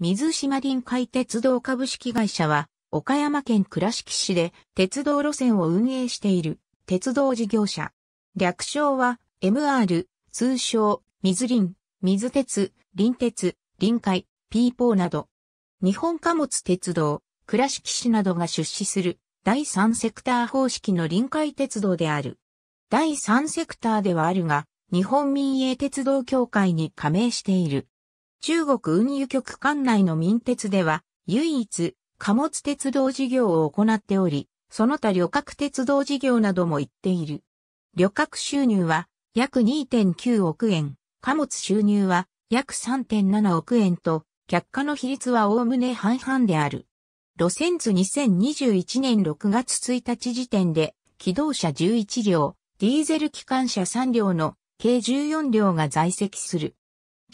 水島臨海鉄道株式会社は、岡山県倉敷市で鉄道路線を運営している鉄道事業者。略称は MR、通称、水林、水鉄、林鉄、臨海、ピーポーなど。日本貨物鉄道、倉敷市などが出資する第三セクター方式の臨海鉄道である。第三セクターではあるが、日本民営鉄道協会に加盟している。中国運輸局管内の民鉄では、唯一、貨物鉄道事業を行っており、その他旅客鉄道事業なども行っている。旅客収入は約2.9億円、貨物収入は約3.7億円と、却下の比率はおおむね半々である。路線図2021年6月1日時点で、機動車11両、ディーゼル機関車3両の計14両が在籍する。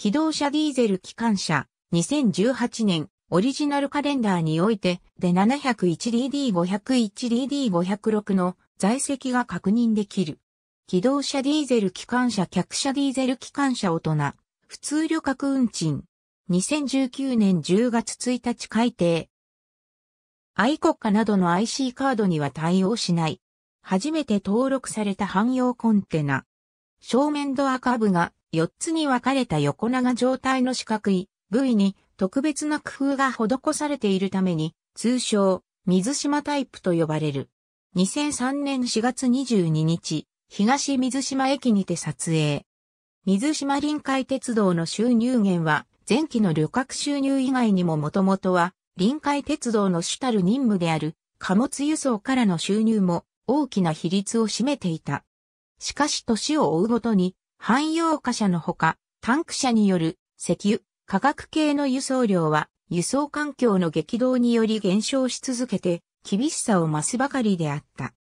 機動車ディーゼル機関車、2018年、オリジナルカレンダーにおいて、で 701DD501DD506 の在籍が確認できる。機動車ディーゼル機関車客車ディーゼル機関車大人、普通旅客運賃。2019年10月1日改定。愛国家などの IC カードには対応しない。初めて登録された汎用コンテナ。正面ドアカ部が4つに分かれた横長状態の四角い部位に特別な工夫が施されているために、通称、水島タイプと呼ばれる。2003年4月22日、東水島駅にて撮影。水島臨海鉄道の収入源は、前期の旅客収入以外にももともとは、臨海鉄道の主たる任務である、貨物輸送からの収入も大きな比率を占めていた。しかし年を追うごとに、汎用貨車のほか、タンク車による石油、化学系の輸送量は輸送環境の激動により減少し続けて厳しさを増すばかりであった。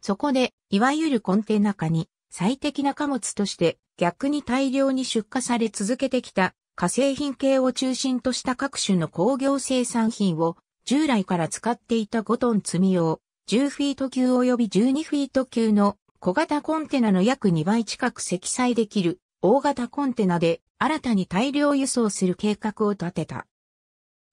そこで、いわゆるコンテナ化に最適な貨物として逆に大量に出荷され続けてきた化成品系を中心とした各種の工業生産品を従来から使っていた5トン積み用10フィート級及び12フィート級の小型コンテナの約2倍近く積載できる大型コンテナで新たに大量輸送する計画を立てた。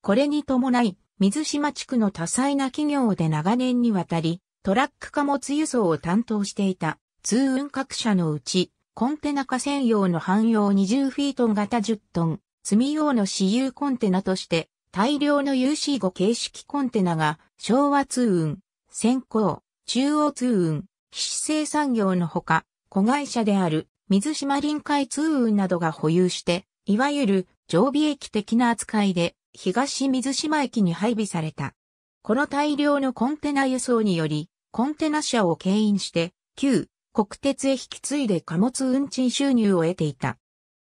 これに伴い、水島地区の多彩な企業で長年にわたり、トラック貨物輸送を担当していた通運各社のうち、コンテナ化専用の汎用20フィートン型10トン、積み用の私有コンテナとして、大量の UC5 形式コンテナが、昭和通運、先行、中央通運、非生産業のほか、子会社である水島臨海通運などが保有して、いわゆる常備駅的な扱いで東水島駅に配備された。この大量のコンテナ輸送により、コンテナ車を牽引して、旧国鉄へ引き継いで貨物運賃収入を得ていた。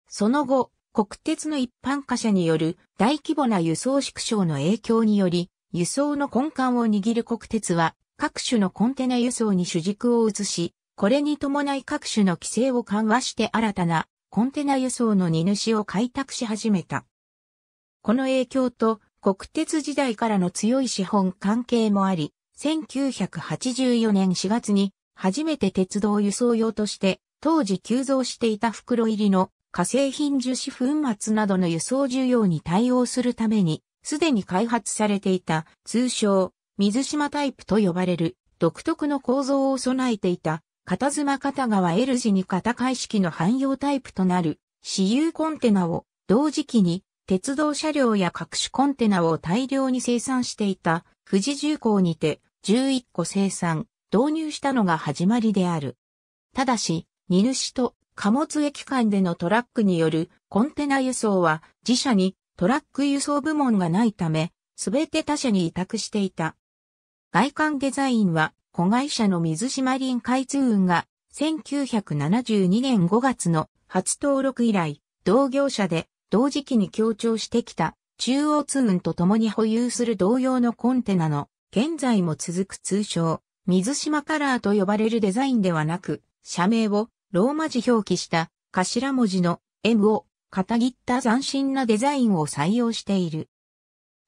その後、国鉄の一般化車による大規模な輸送縮小の影響により、輸送の根幹を握る国鉄は各種のコンテナ輸送に主軸を移し、これに伴い各種の規制を緩和して新たなコンテナ輸送の荷主を開拓し始めた。この影響と国鉄時代からの強い資本関係もあり、1984年4月に初めて鉄道輸送用として当時急増していた袋入りの化成品樹脂粉末などの輸送需要に対応するためにすでに開発されていた通称水島タイプと呼ばれる独特の構造を備えていた、片妻片側 L 字に片回式の汎用タイプとなる私有コンテナを同時期に鉄道車両や各種コンテナを大量に生産していた富士重工にて11個生産、導入したのが始まりである。ただし、荷主と貨物駅間でのトラックによるコンテナ輸送は自社にトラック輸送部門がないため、すべて他社に委託していた。外観デザインは、子会社の水島林開通運が、1972年5月の初登録以来、同業者で同時期に強調してきた中央通運と共に保有する同様のコンテナの現在も続く通称水島カラーと呼ばれるデザインではなく社名をローマ字表記した頭文字の M を片切った斬新なデザインを採用している。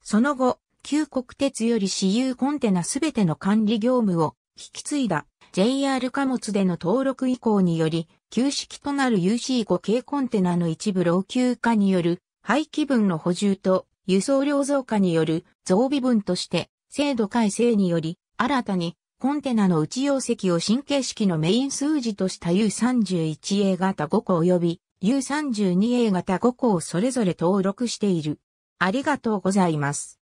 その後、旧国鉄より私有コンテナすべての管理業務を引き継いだ JR 貨物での登録以降により、旧式となる UC5 系コンテナの一部老朽化による廃棄分の補充と輸送量増加による増備分として制度改正により新たにコンテナの内容積を神経式のメイン数字とした U31A 型5個及び U32A 型5個をそれぞれ登録している。ありがとうございます。